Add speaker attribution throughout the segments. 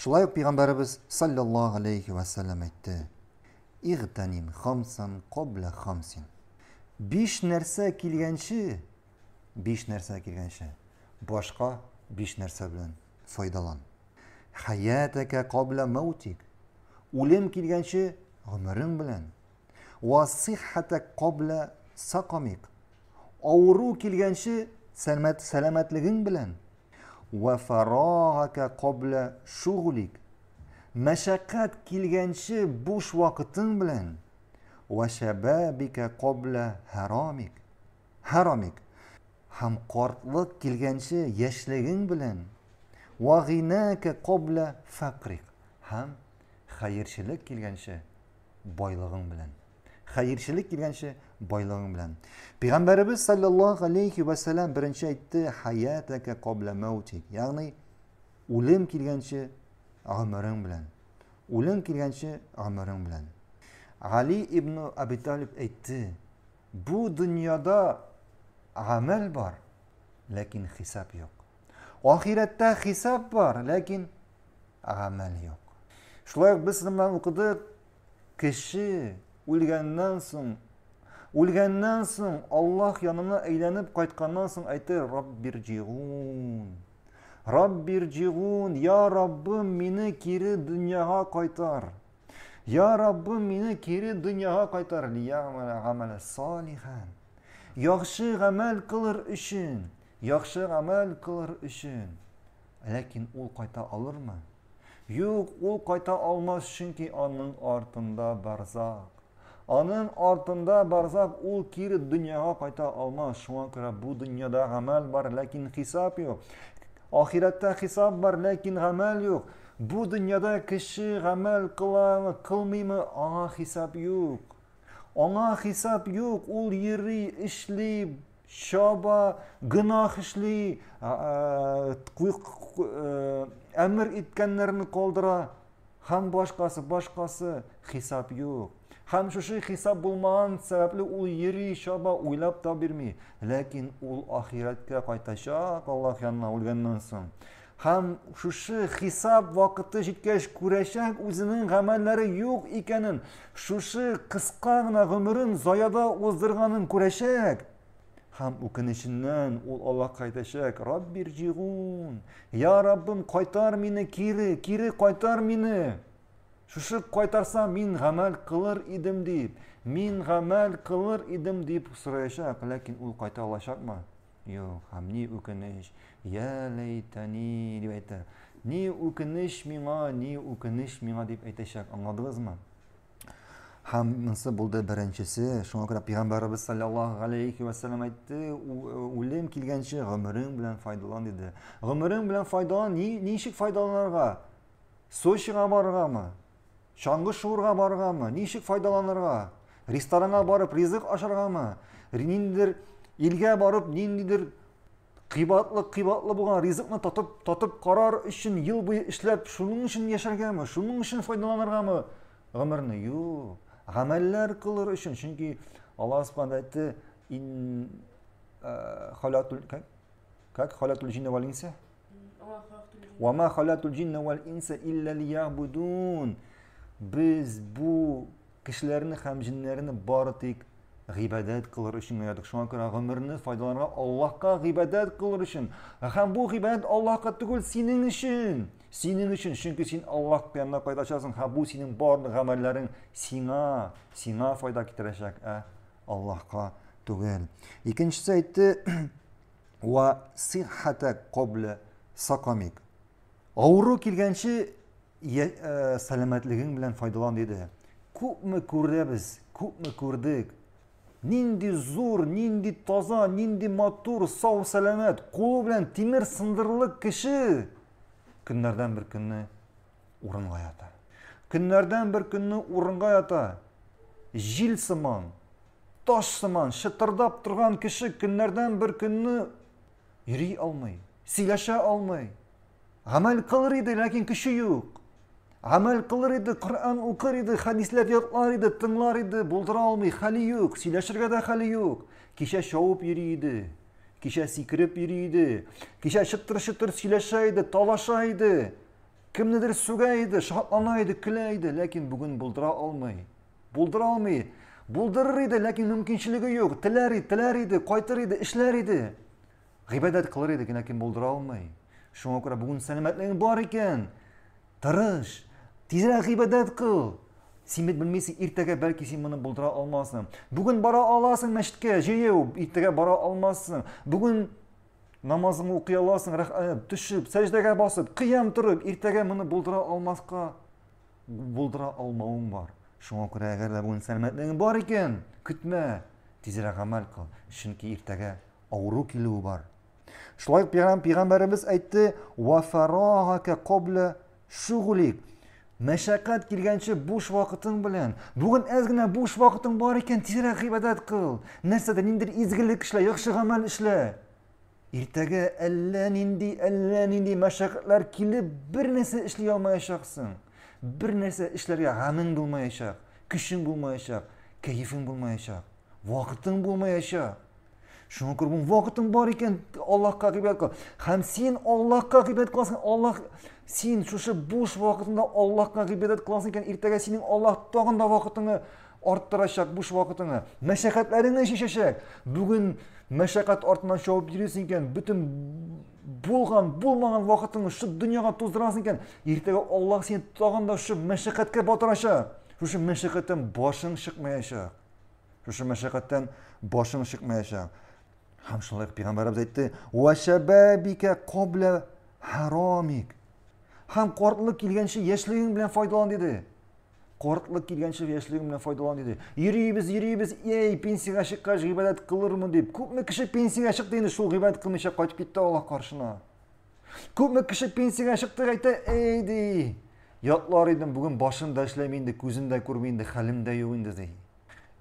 Speaker 1: Шулай ук пайгамбарыбыз саллаллаһу алейхи ва саллям әйтте: "Игтаним хамсан кабла хамсин". Биш нәрсә килгәнче, биш нәрсә килгәнче, башка биш нәрсә белән файдалан. "Хаятака кабла маутик". Үлем килгәнче гомерең белән. "Ва сихата кабла сакамик". Авыру килгәнче сәламәт сәламәтлегең белән. vafarog'aka qobla shug'lik mashaqqat kelgancha bo'sh vaqting bilan va shababika qobla haromik haromik hamqortliq kelgancha yashlaging bilan va g'inaka qobla faqrik ham xayrchilik kelgancha boylig'ing bilan хәерчелек килгәнче байлыгың белән пәйгамбәребез саллаллаху алейхи вассалам беренче әйтте хаятәкә кабля маути, ягъни үлем килгәнче гомерең белән үлем килгәнче гомерең белән Али ибн Аби Талиб әйтте бу дөньяда гамәл бар ләкин хисап юк ахирәттә хисап бар ләкин гамәл юк шулай ук без укыдык кеше өлгәннән соң өлгәннән соң Аллаһ янына әйләнеп қайтқаннан соң әйтә Раббирҗиун Раббирҗиун я Раббым мине кире дөньяга кайтар Я Раббым мине кире дөньяга кайтар гамәле салихан яхшы ғәмәл кылыр өчен яхшы ғәмәл кылыр өчен ләкин ул кайта алырмы юк ул кайта алмас чөнки аның артында барза аның артында барсак ул кире дөньяга кайта алмас шуңа күрә бу дөньяда гамәл бар ләкин хисап юк ахиратта хисап бар ләкин гамәл юк бу дөньяда кеше гамәл кыламы кылмыймы аңа хисап юк аңа хисап юк ул йөри эшли чаба гынах эшли э, әмір иткәннәрне қолдыра һәм башқасы башқасы хисап юк һәм шушы хисап булмаган сәбәпле ул йөри чаба уйлап та бирми ләкин ул ахирәткә кайтачак аллаһ янына үлгәннән соң һәм шушы хисап вакыты җиткәч күрәчәк үзенең гамәлләре юк икәнен, шушы кыска гына гомерен заяда уздырганын күрәчәк. Һәм үкенеченнән ул Аллаһка әйтәчәк: "Раббир җигун, я Раббым, кайтар мине кире, кире кайтар мине." шүшіп қайтарса мен ғамәл қылыр едім деп. мен ғамәл қылыр едім деп сұрайшақ ләкин ол қайта алашақмы жоқ һәм не өкініш я ләйтани деп айтты не өкініш миңа не өкініш миңа деп айташақ аңладыңызмы һәм мынсы болды біріншісі шуңа күрә пайғамбарыбыз саллаллаху алейхи уассалам айтты өлім килгәнче ғүмерең белән файдалан диде ғүмерең белән файдалан ничек файдаланырга сочига барыргамы шаңғы шуырға барғамы нешік пайдаланырға ресторанға барып ризық ма нендер елге барып нендейдір қибатлы қибатлы болған ризықны татып татып қарар үшін ел бойы ішләп шуның үшін ма шуның үшін файдаланырғамы ғұмырны юк ғәмәлләр қылыр үшін чөнки алла субхана айтты э, как халятул джинна вал инса biz bu kishilarni ham бары тек g'iybadat қылыр uchun qildik shunga ko'ra ғұмырны foydalangan allohga g'iybadat qilar uchun ham bu g'iybat allohga tugul sening uchun sening uchun chunki sen alloh yanına foyda ochasың ha bu sening borliq amallarың senga senga foyda keltirajak allohga сәлеметлігің білән файдалан диде күпме көрдебіз, без күпме күрдек нинди зур нинди таза нинди матур сау сәләмәт кулы белән темір сындырлық кеше күнлерден бір күнні урынға ята көннәрдән бір күнні урынға ята җил сыман таш сыман шытырдап тұрған кеше көннәрдән бір күнні йөри алмай, сөйләшә алмай, гамәл иде ләкин юк Әмәл қылыр еді, Құран оқыр еді, хадислерді ұқлар еді, тыңлар еді, болдыра алмай хәлі жоқ, сөйләшірге де хәлі жоқ. Кеше шауып ерейді, кеше секіріп ерейді, кеше шыттыр-шыттыр сөйләшайды, талашайды, кімнідір сөгайды, шатланайды, күләйді, ләкин бүгін болдыра алмай. Болдыра алмай, болдырыр еді, ләкин мүмкіншілігі жоқ, тіләрі еді, тіләр еді, қайтыр еді, ішләр еді. Ғибадат қылар еді, ләкин болдыра алмай. Шуңа күрә бүгін сәлемәтлігің бар екен, тырыш, тезірек ғибадат қыл сенбеді білмейсің ертеге бәлки сен мұны бұлдыра алмассың бүгін бара аласың мешітке жаяу ертеге бара алмассың бүгін намазыңды оқи аласың э, түсіп басып қиям тұрып ертеге мұны болдыра алмасқа болдыра алмауың бар шуңа күрә әгәр дә бүгін бар екен көтмә тезрәк ғәмәл қыл чөнки ертәгә ауру килүе бар шулай ук пәйғәмбәребез әйтте mashaqqat kelgancha bo'sh vaqting bilan bugun ozgina bo'sh vaqting bor ekan tezroq ibodat qil narsada nimdir ezgilik ishla yaxshi amal ishla ertaga allanindi allanindi mashaqqatlar kelib bir narsa ishlay ishlayolmayashaqsan bir narsa ishlarga g'aming bo'lmayashaq kuching bo'lmayashaq kayfing bo'lmayashaq vaqting bo'lmayashaq shunkur bu vaqtim бар екен Аллахқа ibodat qil ham sen Аллахқа ibodat qilasan olloh sen shosha bo'sh vaqtingda ollohga ibodat qilasan ekan ertaga sening olloh tog'inda vaqtingni арттырашақ бос vaqtingni mashaqqatlaringni shishashak bugun mashaqqat ortidan shopib yurasan ekan butun bo'lgan bo'lmagan уақытыңды shu dunyoga to'zdirasan ekan ertaga olloh seni tog'inda shu mashaqqatga botirashak mashaqqatdan boshing mashaqqatdan boshing hamshuni olarak payg'ambarimiz aytdi va qobla haromik ham qoriqlik kelgancha yoshliging bilan foydalan dedi келгенші келгенше яшілігімнен файдалан foydalan ерейбіз yuriymiz ей пенсияға шыққа ғибадат қылырмын деп deb ko'pmi пенсияға шықты chiqdi endi ғибадат қылмайша қайтып кетті алла қаршына кіші пенсияға шықты қайта ей дей бүгін башымда ішілемейін ko'zimda көзімді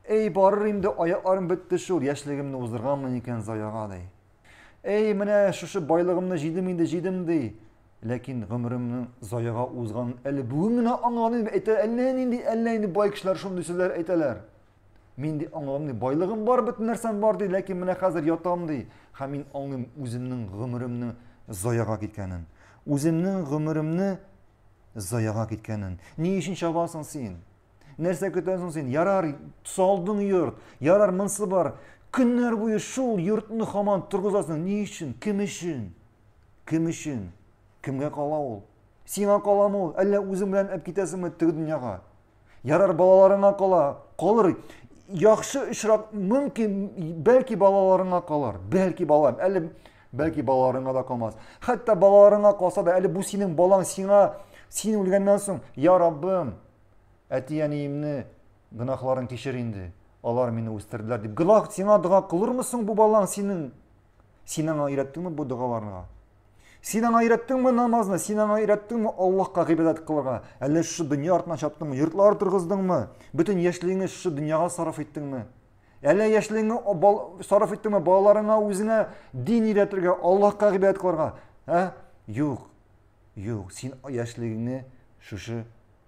Speaker 1: ey барыр oyoqlarim bitdi бітті yoshligimni o'zdirganman ekan zoyo'g'a dey ey mana shu shu boylig'imni jeydim endi jeydim dey lekin ғұмырымның зояға озған әлі бүгін ғана аңғаным айта әллә әлләнендей бай кісілер шұндай сөздер айталар менде аңғамдей байлығым бар бүтін нәрсем бар дейді ләкин міне қазір ятамын дей һәм мен аңлаймын өзімнің ғұмырымның зояға кеткенін өзімнің ғұмырымны зояға кеткенін не үшін шабасың сен нәрсе көтерсің сен ярар салдың йорт ярар мынсы бар күннәр бойы шул йортны хаман тұрғызасың не үшін кім үшін кім үшін кімге қала ол сиңа қаламы ол әллә өзің белән алып китәсеңме теге дөньяга ярар балаларыңа қала қалыр яхшы очрак мүмкін бәлки балаларыңа қалар бәлки балам әлі бәлки балаларыңа да қалмас хәтта балаларыңа қалса да әлі бұл сенің балаң сиңа сен өлгеннен соң я раббым әти әниемні гынахларын кешір енді алар мені өстірділер деп гылақ сен дұға қылырмысың бұл балаң сенің сен ана үйреттіңбі бұл дұғаларыңа сен ана намазына сен ана үйреттіңбі аллахқа ғибадат қылырға әлде шы дүние артынан шаптыңбы йыртлар тұрғыздыңмы бүтін ешлігіңді шы дүнияға сарап еттіңбі әлі ешлігіңді сарап еттіңбі балаларыңа өзіңе дин үйретуге аллахқа ғибадат қылырға ә? жоқ жоқ сен яшілігіңді шушы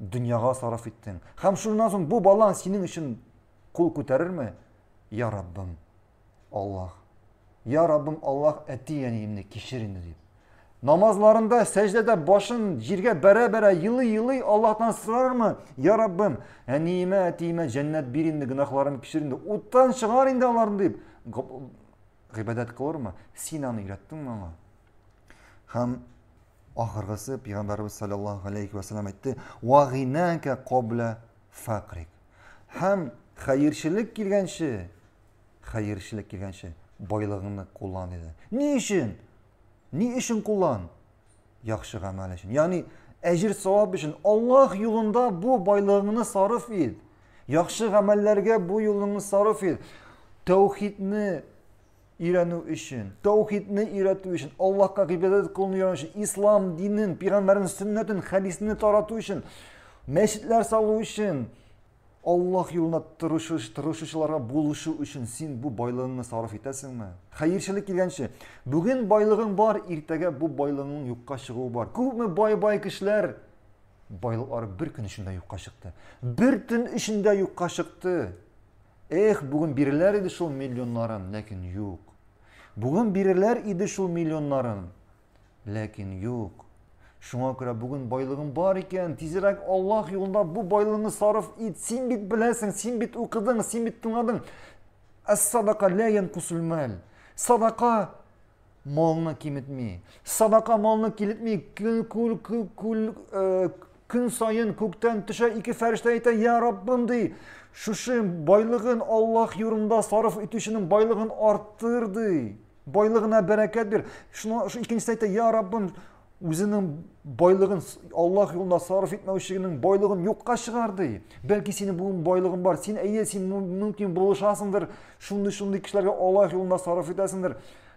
Speaker 1: дөньяға сараф иттен. һәм шуннан соң бу балаң синең өчен кул күтәрерме я раббым аллах я аллах әти әниемне кичер инде дип намазларында сәждәдә башын җиргә бара-бара, йылый йылый аллаһтан сорармы я раббым әниемә әтиемә жәннәт бир инде гөнаһларымны кичер инде уттан чыгар инде аларны дип ғибадат кылырмы син аны өйрәттеңме аңа һәм Ахыргысы Пайгамбарыбыз саллаллаһу алейхи ва саллям әйтте: "Ва гынанка кабла факри". Хәм хәйершлек килгәнче, хәйершлек килгәнче байлыгыңны куллан диде. Ни өчен? Ни өчен куллан? Яхшы гамәл өчен. Ягъни әҗир савап өчен Аллаһ юлында бу байлыгыңны сарыф ит. Яхшы гамәлләргә бу юлыңны сарыф ит. Таухидны өйрәнү өчен тәухидне өйрәтү өчен аллаһка ғибадәт кылыну өйрәнү өчен ислам динен пәйгамбәрнең сөннәтен хәдисене тарату өчен мәчетләр салу өчен аллаһ юлына тырышучыларга булышу өчен син бу байлыгыңны сарыф итәсеңме хәерчелек килгәнче бүген байлыгың бар иртәгә бу байлыгыңның юкка чыгуы бар күпме бай бай кешеләр байлыклары бер көн эчендә юкка чыкты бер төн эчендә юкка чыкты эх бүген бирләр иде шул миллионнарын Бүгін берерлер еді шул миллионнарын. Ләкин юк. Шуңа күрә бүгін байлығың бар икән, тизрәк Аллаһ юлында бу байлығыңны сарыф ит. Син бит беләсең, син бит укыдың, син бит тыңладың. Ас-садака ла мал. Садака малны киметми. Садака малны киметми. Күл күл күл Gün sayın kukten tışa iki ferişteyten ya Rabbim dey. Şuşun baylığın Allah yurunda sarıf ütüşünün baylığın arttır dey. Baylığına bereket ver. Şuna, şu ikinci sayıda ya Rabbim Allah yolunda Alloh yo'lida sarf etmovchiligini boylig'ini yo'qqa chiqardi balki seni bu boylig'ing bor sen ey sen mumkin bo'lishasindir shunday shunday kishilarga Alloh yo'lida sarf etasindir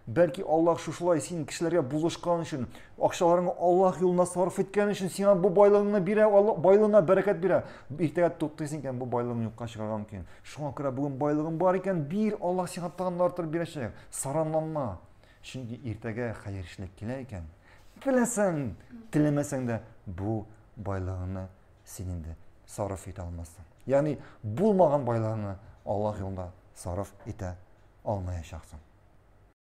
Speaker 1: бәлки аллах шушылай сен кішілерге бұлышқан үшін ақшаларыңды аллах жолына сарф еткен үшін сиңа бұл байлығыңа бере байлығыңа бәрекет бере ертеге тоқтайсың екен бұл байлығың жоққа шығарған екен шуңа күрә бүгін байлығың бар екен бир аллах сиңа тагын артырып берешек саранланма чүнки ертеге хәйершілік келе екен білесің тілемесең де бұл байлығыңны сен енді сарф ете алмассың яғни болмаған байлығыңны аллах жолында сарф ете алмаячақсың